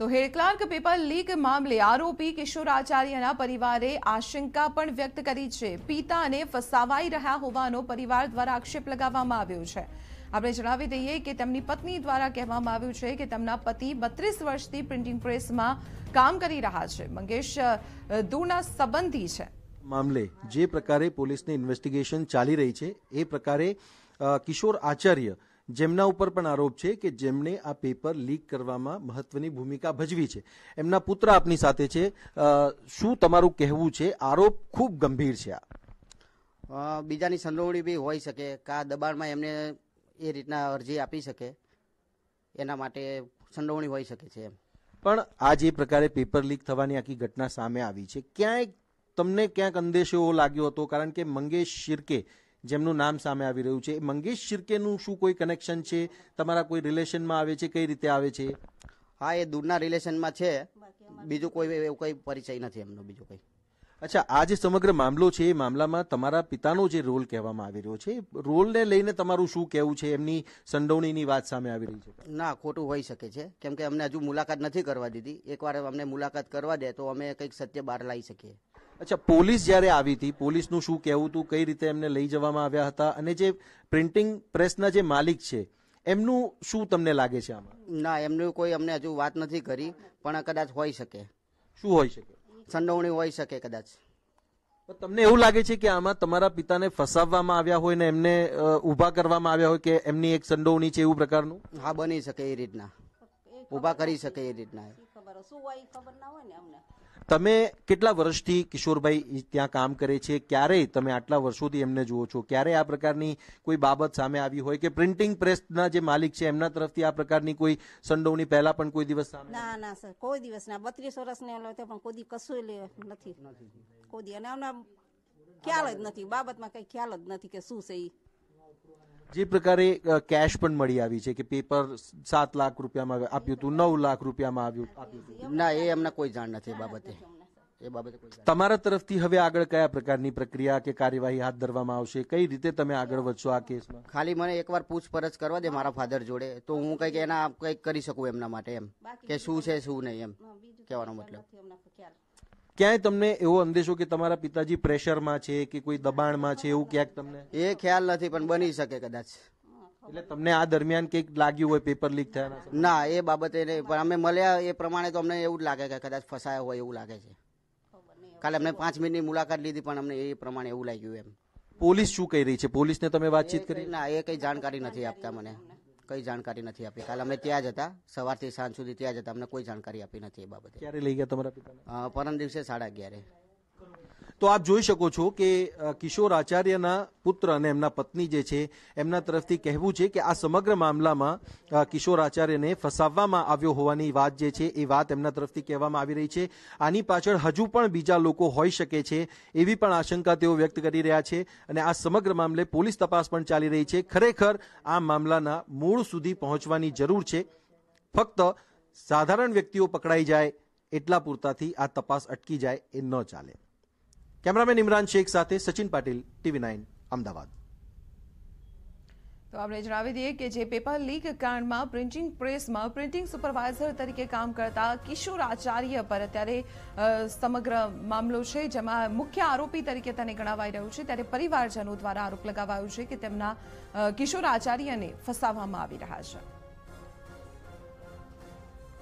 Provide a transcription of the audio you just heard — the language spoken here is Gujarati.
તો હેડ ક્લાર્ક પેપર લીક મામલે આરોપી કિશોર આચાર્યના પરિવારે આશંકા પણ વ્યક્ત કરી છે પિતાને ફસાવાઈ રહ્યા હોવાનો પરિવાર દ્વારા આક્ષેપ લગાવવામાં આવ્યો છે આપણે જણાવી દઈએ કે તેમની પત્ની દ્વારા કહેવામાં આવ્યું છે કે તેમના પતિ બત્રીસ વર્ષથી પ્રિન્ટિંગ પ્રેસમાં કામ કરી રહ્યા છે મંગેશ દૂરના સંબંધી છે મામલે જે પ્રકારે પોલીસની ઇન્વેસ્ટિગેશન ચાલી રહી છે એ પ્રકારે કિશોર આચાર્ય જેમના ઉપર પણ આરોપ છે કે જેમણે આ પેપર લીક કરવામાં મહત્વની ભૂમિકા ભજવી છે એમના પુત્ર આપની સાથે છે શું તમારું કહેવું છે આરોપ ખૂબ ગંભીર છે આ બીજાની સંડોવણી બી હોઈ શકે કા દબાણમાં એમને એ રીતના અરજી આપી શકે એના માટે સંડોવણી હોઈ શકે છે એમ પણ આ જે પ્રકારે પેપર લીક થવાની આખી ઘટના સામે આવી છે ક્યાંય તમને ક્યાંક અંદેશો લાગ્યો હતો કારણ કે મંગેશ શિર્કે જેમનું નામ સામે આવી રહ્યું છે મંગેશ શિર્કેનું શું કોઈ કનેક્શન છે તમારા કોઈ રિલેશનમાં આવે છે કઈ રીતે આવે છે હા એ દૂરના રિલેશનમાં છે બીજું કોઈ એવું કોઈ પરિચય નથી એમનો બીજો કોઈ અચ્છા આ જે સમગ્ર મામલો છે એ મામલામાં તમારા પિતાનો જે રોલ કહેવામાં આવી રહ્યો છે રોલને લઈને તમારું શું કહેવું છે એમની સંડોવણીની વાત સામે આવી રહી છે ના ખોટું હોઈ શકે છે કેમ કે અમને હજુ મુલાકાત નથી કરવા દીધી એકવાર અમને મુલાકાત કરવા દે તો અમે કંઈક સત્ય બહાર લાવી શકીએ અચ્છા પોલીસ જ્યારે આવી હતી પોલીસનું શું કહેવું હતું કઈ રીતે એમને લઈ જવામાં આવ્યા હતા અને જે પ્રિન્ટિંગ પ્રેસના જે માલિક છે એમનું શું તમને લાગે છે આમાં ના એમનું કોઈ અમને હજુ વાત નથી કરી પણ કદાચ હોઈ શકે શું હોઈ શકે સંડોવણી હોઈ શકે કદાચ તમને એવું લાગે છે કે આમાં તમારા પિતાને ફસાવવામાં આવ્યા હોય ને એમને ઊભા કરવામાં આવ્યા હોય કે એમની એક સંડોવણી છે એવું પ્રકારનું હા બની શકે એ રીતના ઊભા કરી શકે એ રીતના ખબર શું હોય ખબર ના હોય ને અમને તમે કેટલા વર્ષથી કિશોરભાઈ ત્યાં કામ કરે છે ક્યારે તમે આટલા વર્ષોથી એમને જુઓ છો ક્યારે આ પ્રકારની કોઈ બાબત સામે આવી હોય કે પ્રિન્ટિંગ પ્રેસના જે માલિક છે એમના તરફથી આ પ્રકારની કોઈ સંડોવણી પહેલા પણ કોઈ દિવસ સામે ના ના સર કોઈ દિવસ ના બત્રીસ વર્ષને લો પણ કોઈ કશું નથી કોઈ અને અમને ખ્યાલ જ નથી બાબતમાં કઈ ખ્યાલ જ નથી કે શું છે એ જે પ્રકારે કેશ પણ મળી આવી છે કે પેપર સાત લાખ રૂપિયામાં આપ્યું હતું નવ લાખ રૂપિયામાં આવ્યું આપ્યું ના એ અમને કોઈ જાણ નથી એ બાબતે એ બાબતે તમારા તરફથી હવે આગળ કયા પ્રકારની પ્રક્રિયા કે કાર્યવાહી હાથ ધરવામાં આવશે કઈ રીતે તમે આગળ વધશો આ કેસમાં ખાલી મને એકવાર પૂછપરછ કરવા દે મારા ફાધર જોડે તો હું કંઈક એના કંઈક કરી શકું એમના માટે એમ કે શું છે શું નહીં એમ કહેવાનો મતલબ ક્યાંય તમને એવો અંદેશો કે તમારા પિતાજી પ્રેશરમાં છે કે કોઈ દબાણમાં છે એવું ક્યાંક તમને એ ખ્યાલ નથી પણ બની શકે કદાચ એટલે તમને આ દરમિયાન કંઈક લાગ્યું હોય પેપર લીક થયા ના એ બાબતે નહીં પણ અમે મળ્યા એ પ્રમાણે તો અમને એવું જ લાગે કે કદાચ ફસાયા હોય એવું લાગે છે કાલે અમને પાંચ મિનિટની મુલાકાત લીધી પણ અમને એ પ્રમાણે એવું લાગ્યું એમ પોલીસ શું કહી રહી છે પોલીસને તમે વાતચીત કરી ના એ કઈ જાણકારી નથી આપતા મને કંઈ જાણકારી નથી આપી કાલે અમે ત્યાં જ હતા સવારથી સાંજ સુધી ત્યાં જ હતા અમને કોઈ જાણકારી આપી નથી એ બાબતે ક્યારે લઈ ગયા તમારા પિતાને પરમ દિવસે સાડા અગિયારે તો આપ જોઈ શકો છો કે કિશોર આચાર્યના પુત્ર અને એમના પત્ની જે છે એમના તરફથી કહેવું છે કે આ સમગ્ર મામલામાં કિશોર આચાર્યને ફસાવવામાં આવ્યો હોવાની વાત જે છે એ વાત એમના તરફથી કહેવામાં આવી રહી છે આની પાછળ હજુ પણ બીજા લોકો હોઈ શકે છે એવી પણ આશંકા તેઓ વ્યક્ત કરી રહ્યા છે અને આ સમગ્ર મામલે પોલીસ તપાસ પણ ચાલી રહી છે ખરેખર આ મામલાના મૂળ સુધી પહોંચવાની જરૂર છે ફક્ત સાધારણ વ્યક્તિઓ પકડાઈ જાય એટલા પૂરતાથી આ તપાસ અટકી જાય એ ન ચાલે કેમેરામેન ઇમરાન શેખ સાથે સચિન પાટીલ ટીવી નાઇન અમદાવાદ તો આપણે જણાવી દઈએ કે જે પેપર લીક કાંડમાં પ્રિન્ટિંગ પ્રેસમાં પ્રિન્ટિંગ સુપરવાઇઝર તરીકે કામ કરતા કિશોર આચાર્ય પર અત્યારે સમગ્ર મામલો છે જેમાં મુખ્ય આરોપી તરીકે તેને ગણાવાઈ રહ્યું છે ત્યારે પરિવારજનો દ્વારા આરોપ લગાવાયો છે કે તેમના કિશોર આચાર્યને ફસાવવામાં આવી રહ્યા છે